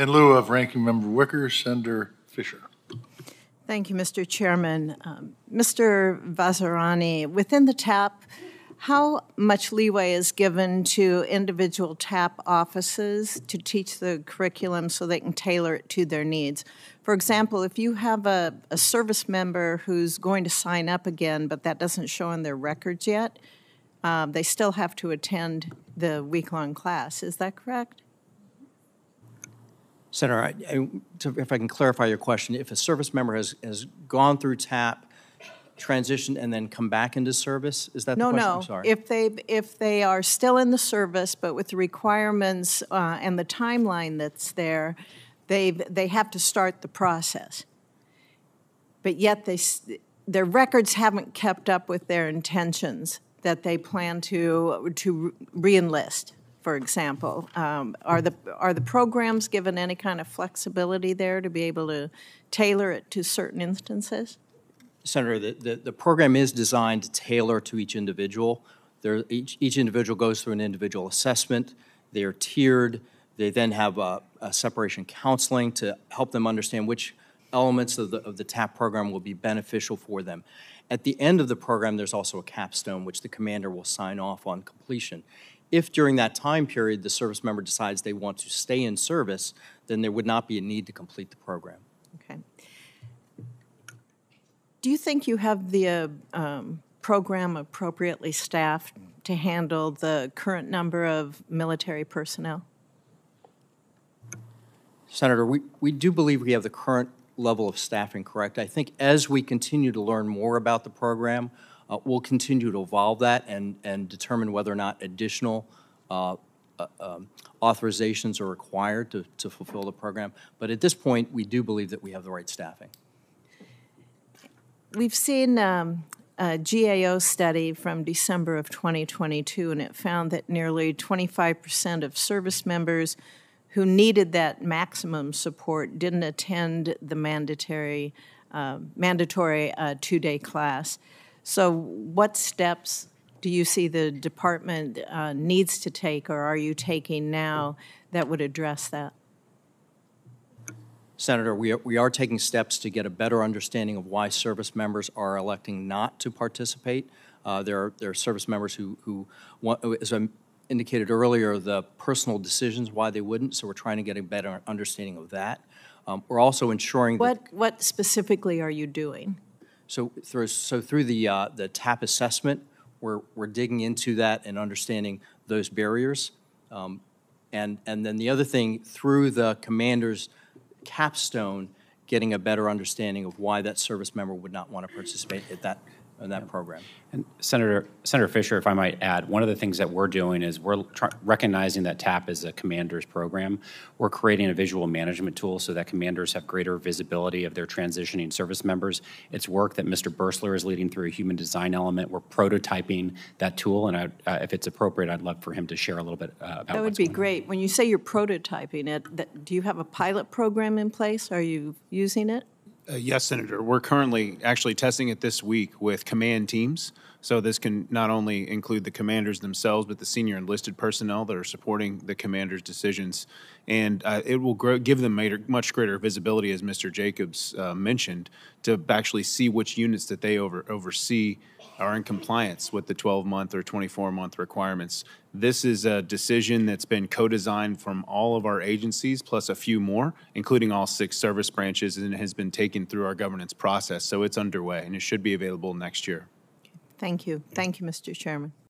In lieu of Ranking Member Wicker, Senator Fisher. Thank you, Mr. Chairman. Um, Mr. Vazirani, within the TAP, how much leeway is given to individual TAP offices to teach the curriculum so they can tailor it to their needs? For example, if you have a, a service member who's going to sign up again, but that doesn't show in their records yet, um, they still have to attend the week long class. Is that correct? Senator, I, I, to, if I can clarify your question, if a service member has, has gone through TAP, transitioned, and then come back into service, is that no, the question? No, If they if they are still in the service, but with the requirements uh, and the timeline that's there, they they have to start the process. But yet they their records haven't kept up with their intentions that they plan to to reenlist for example? Um, are the are the programs given any kind of flexibility there to be able to tailor it to certain instances? Senator, the, the, the program is designed to tailor to each individual. There, each, each individual goes through an individual assessment. They are tiered. They then have a, a separation counseling to help them understand which elements of the, of the TAP program will be beneficial for them. At the end of the program, there's also a capstone, which the commander will sign off on completion. If during that time period the service member decides they want to stay in service, then there would not be a need to complete the program. Okay. Do you think you have the uh, um, program appropriately staffed to handle the current number of military personnel? Senator, we, we do believe we have the current level of staffing correct. I think as we continue to learn more about the program, uh, we'll continue to evolve that and, and determine whether or not additional uh, uh, um, authorizations are required to, to fulfill the program. But at this point, we do believe that we have the right staffing. We've seen um, a GAO study from December of 2022, and it found that nearly 25% of service members who needed that maximum support didn't attend the mandatory, uh, mandatory uh, two-day class. So, what steps do you see the department uh, needs to take, or are you taking now that would address that? Senator, we are, we are taking steps to get a better understanding of why service members are electing not to participate. Uh, there, are, there are service members who, who want, as I indicated earlier, the personal decisions why they wouldn't, so we're trying to get a better understanding of that. Um, we're also ensuring what, what specifically are you doing? So through, so through the, uh, the TAP assessment, we're, we're digging into that and understanding those barriers. Um, and, and then the other thing, through the commander's capstone, getting a better understanding of why that service member would not want to participate at that in that program. And Senator Senator Fisher, if I might add, one of the things that we're doing is we're recognizing that TAP is a commander's program. We're creating a visual management tool so that commanders have greater visibility of their transitioning service members. It's work that Mr. Bursler is leading through a human design element. We're prototyping that tool, and I, uh, if it's appropriate, I'd love for him to share a little bit uh, about that. Would be great. On. When you say you're prototyping it, that, do you have a pilot program in place? Are you using it? Uh, yes, Senator. We're currently actually testing it this week with command teams so this can not only include the commanders themselves, but the senior enlisted personnel that are supporting the commander's decisions, and uh, it will grow, give them much greater visibility, as Mr. Jacobs uh, mentioned, to actually see which units that they over, oversee are in compliance with the 12-month or 24-month requirements. This is a decision that's been co-designed from all of our agencies, plus a few more, including all six service branches, and has been taken through our governance process. So it's underway, and it should be available next year. Thank you. Thank you, Mr. Chairman.